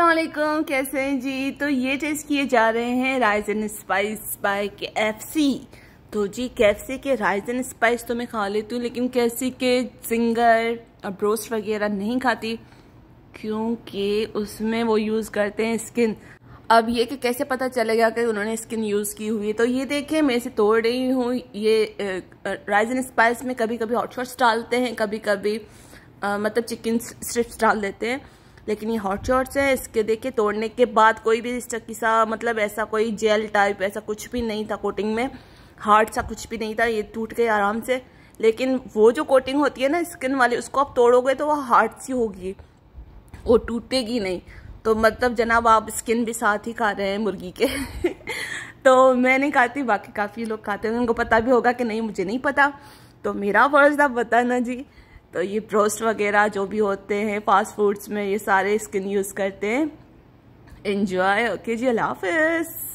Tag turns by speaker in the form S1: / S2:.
S1: असलम कैसे हैं जी तो ये टेस्ट किए जा रहे हैं rice and spice by K F C तो जी कैफ सी के राइज एंड स्पाइस तो मैं खा लेती हूँ लेकिन कैसी के सिंगर और ब्रोस्ट वगैरह नहीं खाती क्योंकि उसमें वो यूज़ करते हैं स्किन अब ये कि कैसे पता चलेगा कि उन्होंने स्किन यूज़ की हुई है तो ये देखें मैं इसे तोड़ रही हूँ ये राइज एंड स्पाइस में कभी कभी हॉट शॉट्स डालते हैं कभी कभी आ, मतलब चिकन स्ट्रिप्स डाल देते हैं लेकिन ये हॉट शॉट्स है इसके देखे तोड़ने के बाद कोई भी इस चक्की सा मतलब ऐसा कोई जेल टाइप ऐसा कुछ भी नहीं था कोटिंग में हार्ड सा कुछ भी नहीं था ये टूट गए आराम से लेकिन वो जो कोटिंग होती है ना स्किन वाली उसको आप तोड़ोगे तो वह हार्ड सी होगी वो टूटेगी नहीं तो मतलब जनाब आप स्किन भी साथ ही खा रहे हैं मुर्गी के तो मैं नहीं खाती बाकी काफ़ी लोग खाते हैं उनको पता भी होगा कि नहीं मुझे नहीं पता तो मेरा फर्ज था बताना जी तो ये ब्रोस्ट वगैरह जो भी होते हैं फास्ट फूड्स में ये सारे स्किन यूज़ करते हैं इन्जॉय ओके जी अल्लाह हाफिज़